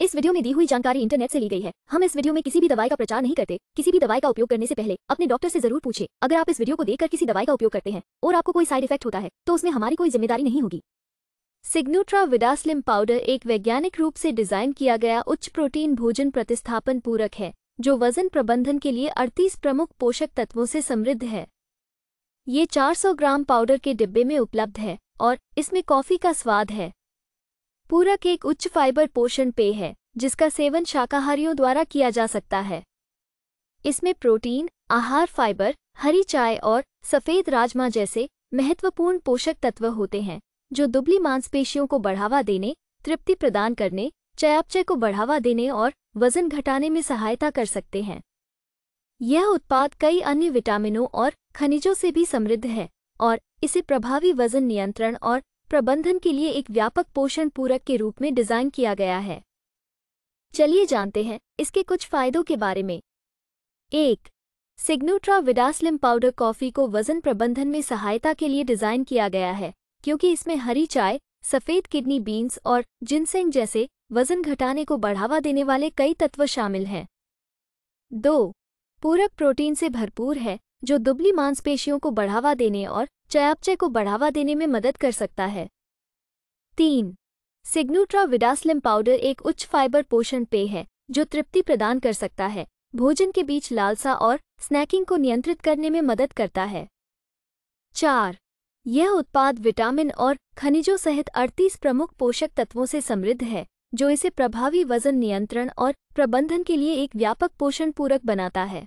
इस वीडियो में दी हुई जानकारी इंटरनेट से ली गई है हम इस वीडियो में किसी भी दवाई का प्रचार नहीं करते किसी भी दवाई का उपयोग करने से पहले अपने डॉक्टर से जरूर पूछे अगर आप इस वीडियो को देखकर किसी दवाई का उपयोग करते हैं और आपको कोई साइड इफेक्ट होता है तो उसमें हमारी कोई जिम्मेदारी नहीं होगी सिग्नोट्रा विडास्लिम पाउडर एक वैज्ञानिक रूप से डिजाइन किया गया उच्च प्रोटीन भोजन प्रतिस्थापन पूरक है जो वजन प्रबंधन के लिए अड़तीस प्रमुख पोषक तत्वों से समृद्ध है ये चार ग्राम पाउडर के डिब्बे में उपलब्ध है और इसमें कॉफी का स्वाद है पूरक एक उच्च फाइबर पोषण पेय है जिसका सेवन शाकाहारियों द्वारा किया जा सकता है इसमें प्रोटीन आहार फाइबर हरी चाय और सफ़ेद राजमा जैसे महत्वपूर्ण पोषक तत्व होते हैं जो दुबली मांसपेशियों को बढ़ावा देने तृप्ति प्रदान करने चयापचय को बढ़ावा देने और वजन घटाने में सहायता कर सकते हैं यह उत्पाद कई अन्य विटामिनों और खनिजों से भी समृद्ध है और इसे प्रभावी वजन नियंत्रण और प्रबंधन के लिए एक व्यापक पोषण पूरक के रूप में डिज़ाइन किया गया है चलिए जानते हैं इसके कुछ फायदों के बारे में एक सिग्नोट्रा विडास्लिम पाउडर कॉफ़ी को वजन प्रबंधन में सहायता के लिए डिज़ाइन किया गया है क्योंकि इसमें हरी चाय सफ़ेद किडनी बीन्स और जिनसेंग जैसे वजन घटाने को बढ़ावा देने वाले कई तत्व शामिल हैं दो पूरक प्रोटीन से भरपूर है जो दुबली मांसपेशियों को बढ़ावा देने और चयापचय को बढ़ावा देने में मदद कर सकता है तीन सिग्नूट्रा विडास्लिम पाउडर एक उच्च फाइबर पोषण पेय है जो तृप्ति प्रदान कर सकता है भोजन के बीच लालसा और स्नैकिंग को नियंत्रित करने में मदद करता है चार यह उत्पाद विटामिन और खनिजों सहित 38 प्रमुख पोषक तत्वों से समृद्ध है जो इसे प्रभावी वजन नियंत्रण और प्रबंधन के लिए एक व्यापक पोषण पूरक बनाता है